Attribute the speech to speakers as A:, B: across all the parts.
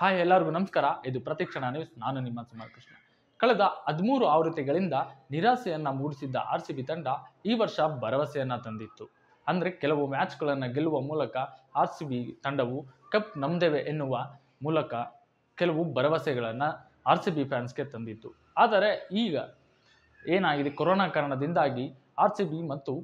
A: hi ಎಲ್ಲರಿಗೂ ನಮಸ್ಕಾರ ಇದು ಪ್ರತಿಕ್ಷಣ ನ್ಯೂಸ್ ನಾನು ನಿಮ್ಮ ಸುಮಾರ್ ಕೃಷ್ಣ ಕಳೆದ ಹದಿಮೂರು ಆವೃತ್ತಿಗಳಿಂದ ನಿರಾಸೆಯನ್ನ ಮೂಡಿಸಿದ್ದ ಆರ್ ಸಿ ಬಿ ತಂಡ ಈ ವರ್ಷ ಭರವಸೆಯನ್ನ ತಂದಿತ್ತು ಅಂದರೆ ಕೆಲವು ಮ್ಯಾಚ್ಗಳನ್ನು ಗೆಲ್ಲುವ ಮೂಲಕ ಆರ್ ಸಿ ಬಿ ತಂಡವು ಕಪ್ ನಮ್ದೇವೆ ಎನ್ನುವ ಮೂಲಕ ಕೆಲವು ಭರವಸೆಗಳನ್ನು ಆರ್ ಸಿ ಬಿ ಫ್ಯಾನ್ಸ್ಗೆ ತಂದಿತ್ತು ಆದರೆ ಈಗ ಏನಾಗಿದೆ ಕೊರೋನಾ ಕಾರಣದಿಂದಾಗಿ ಆರ್ ಸಿ ಬಿ ಮತ್ತು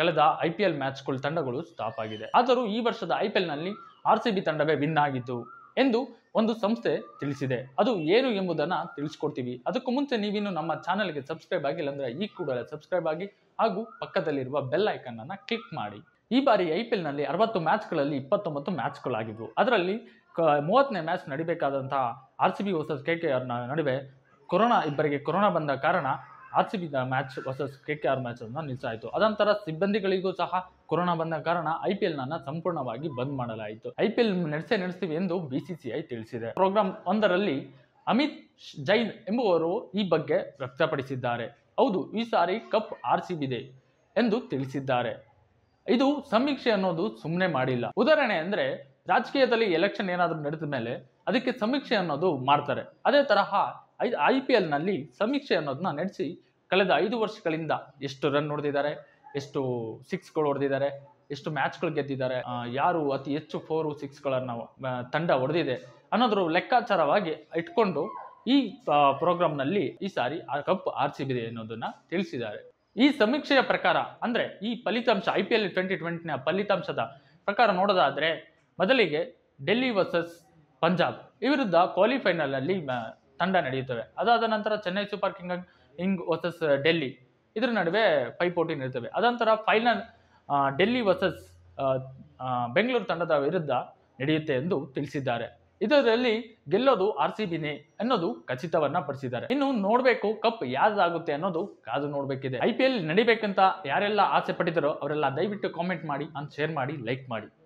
A: ಕಳೆದ ಐ ಪಿ ಎಲ್ ಮ್ಯಾಚ್ಗಳ ತಂಡಗಳು ಸ್ಟಾಪ್ ಆಗಿದೆ ಆದರೂ ಈ ವರ್ಷದ ಐ ಪಿ ಎಲ್ನಲ್ಲಿ ಆರ್ ಸಿ ಬಿ ತಂಡವೇ ವಿನ್ ಆಗಿದ್ದು ಎಂದು ಒಂದು ಸಂಸ್ಥೆ ತಿಳಿಸಿದೆ ಅದು ಏನು ಎಂಬುದನ್ನು ತಿಳಿಸ್ಕೊಡ್ತೀವಿ ಅದಕ್ಕೂ ಮುಂಚೆ ನೀವಿನ್ನು ನಮ್ಮ ಚಾನಲ್ಗೆ ಸಬ್ಸ್ಕ್ರೈಬ್ ಆಗಿಲ್ಲ ಅಂದರೆ ಈ ಕೂಡಲೇ ಸಬ್ಸ್ಕ್ರೈಬ್ ಆಗಿ ಹಾಗೂ ಪಕ್ಕದಲ್ಲಿರುವ ಬೆಲ್ ಐಕನ್ ಅನ್ನು ಕ್ಲಿಕ್ ಮಾಡಿ ಈ ಬಾರಿ ಐ ಪಿ ಎಲ್ನಲ್ಲಿ ಅರವತ್ತು ಮ್ಯಾಚ್ಗಳಲ್ಲಿ ಇಪ್ಪತ್ತೊಂಬತ್ತು ಮ್ಯಾಚ್ಗಳಾಗಿದ್ವು ಅದರಲ್ಲಿ ಕ ಮೂವತ್ತನೇ ಮ್ಯಾಚ್ ನಡಿಬೇಕಾದಂತಹ R C B versus K K ಆರ್ನ ನಡುವೆ ಕೊರೋನಾ ಇಬ್ಬರಿಗೆ ಕೊರೋನಾ ಬಂದ ಕಾರಣ ಆರ್ ಸಿ ಬಿ ಮ್ಯಾಚ್ ಹೊಸ ಕೆ ಕೆ ಆರ್ ಮ್ಯಾಚನ್ನು ನಿಲ್ಲಿಸಾಯಿತು ಅದಂತರ ಸಿಬ್ಬಂದಿಗಳಿಗೂ ಸಹ ಕೊರೋನಾ ಬಂದ ಕಾರಣ ಐ ಪಿ ಎಲ್ ನ ಸಂಪೂರ್ಣವಾಗಿ ಬಂದ್ ಮಾಡಲಾಯಿತು ಐ ಪಿ ಎಲ್ ನಡೆಸ್ತೀವಿ ಎಂದು ಬಿಸಿಸಿಐ ತಿಳಿಸಿದೆ ಪ್ರೋಗ್ರಾಂ ಒಂದರಲ್ಲಿ ಅಮಿತ್ ಜೈನ್ ಎಂಬುವರು ಈ ಬಗ್ಗೆ ವ್ಯಕ್ತಪಡಿಸಿದ್ದಾರೆ ಹೌದು ಈ ಸಾರಿ ಕಪ್ ಆರ್ ಸಿ ಇದೆ ಎಂದು ತಿಳಿಸಿದ್ದಾರೆ ಇದು ಸಮೀಕ್ಷೆ ಅನ್ನೋದು ಸುಮ್ಮನೆ ಮಾಡಿಲ್ಲ ಉದಾಹರಣೆ ಅಂದರೆ ರಾಜಕೀಯದಲ್ಲಿ ಎಲೆಕ್ಷನ್ ಏನಾದರೂ ನಡೆದ ಮೇಲೆ ಅದಕ್ಕೆ ಸಮೀಕ್ಷೆ ಅನ್ನೋದು ಮಾಡ್ತಾರೆ ಅದೇ ತರಹ ಐ ಐ ಪಿ ಎಲ್ನಲ್ಲಿ ಸಮೀಕ್ಷೆ ಅನ್ನೋದನ್ನ ನಡೆಸಿ ಕಳೆದ ಐದು ವರ್ಷಗಳಿಂದ ಎಷ್ಟು ರನ್ ಹೊಡೆದಿದ್ದಾರೆ ಎಷ್ಟು ಸಿಕ್ಸ್ಗಳು ಹೊಡೆದಿದ್ದಾರೆ ಎಷ್ಟು ಮ್ಯಾಚ್ಗಳು ಗೆದ್ದಿದ್ದಾರೆ ಯಾರು ಅತಿ ಹೆಚ್ಚು ಫೋರು ಸಿಕ್ಸ್ಗಳನ್ನು ತಂಡ ಹೊಡೆದಿದೆ ಅನ್ನೋದ್ರ ಲೆಕ್ಕಾಚಾರವಾಗಿ ಇಟ್ಕೊಂಡು ಈ ಪ್ರೋಗ್ರಾಂನಲ್ಲಿ ಈ ಸಾರಿ ಆ ಕಪ್ ಆರ್ ಸಿ ಬಿದೆ ಅನ್ನೋದನ್ನ ತಿಳಿಸಿದ್ದಾರೆ ಈ ಸಮೀಕ್ಷೆಯ ಪ್ರಕಾರ ಅಂದ್ರೆ ಈ ಫಲಿತಾಂಶ ಐ ಪಿ ಎಲ್ ಟ್ವೆಂಟಿ ಟ್ವೆಂಟಿನ ಫಲಿತಾಂಶದ ಪ್ರಕಾರ ನೋಡೋದಾದ್ರೆ ಮೊದಲಿಗೆ ಡೆಲ್ಲಿ ವರ್ಸಸ್ ಪಂಜಾಬ್ ಈ ವಿರುದ್ಧ ಕ್ವಾಲಿಫೈನಲ್ ಅಲ್ಲಿ ತಂಡ ನಡೆಯುತ್ತವೆ ಅದಾದ ನಂತರ ಚೆನ್ನೈ ಸೂಪರ್ ಕಿಂಗ್ ಇಂಗ್ ವರ್ಸಸ್ ಡೆಲ್ಲಿ uh, ಇದ್ರ ನಡುವೆ ಪೈಪೋಟಿ ನೀಡ್ತವೆ ಅದಂತರ ಫೈನಲ್ ಡೆಲ್ಲಿ ವರ್ಸಸ್ ಬೆಂಗಳೂರು ತಂಡದ ವಿರುದ್ಧ ನಡೆಯುತ್ತೆ ಎಂದು ತಿಳಿಸಿದ್ದಾರೆ ಇದರಲ್ಲಿ ಗೆಲ್ಲೋದು ಆರ್ ಸಿ ಬಿನೇ ಅನ್ನೋದು ಖಚಿತವನ್ನ ಪಡಿಸಿದ್ದಾರೆ ಇನ್ನು ನೋಡಬೇಕು ಕಪ್ ಯಾವ್ದಾಗುತ್ತೆ ಅನ್ನೋದು ಕಾದು ನೋಡಬೇಕಿದೆ ಐ ಪಿ ಎಲ್ ನಡಿಬೇಕಂತ ಯಾರೆಲ್ಲ ಆಸೆ ಪಟ್ಟಿದರೋ ಅವರೆಲ್ಲ ದಯವಿಟ್ಟು ಕಾಮೆಂಟ್ ಮಾಡಿ ಅಂತ ಶೇರ್ ಮಾಡಿ ಲೈಕ್ ಮಾಡಿ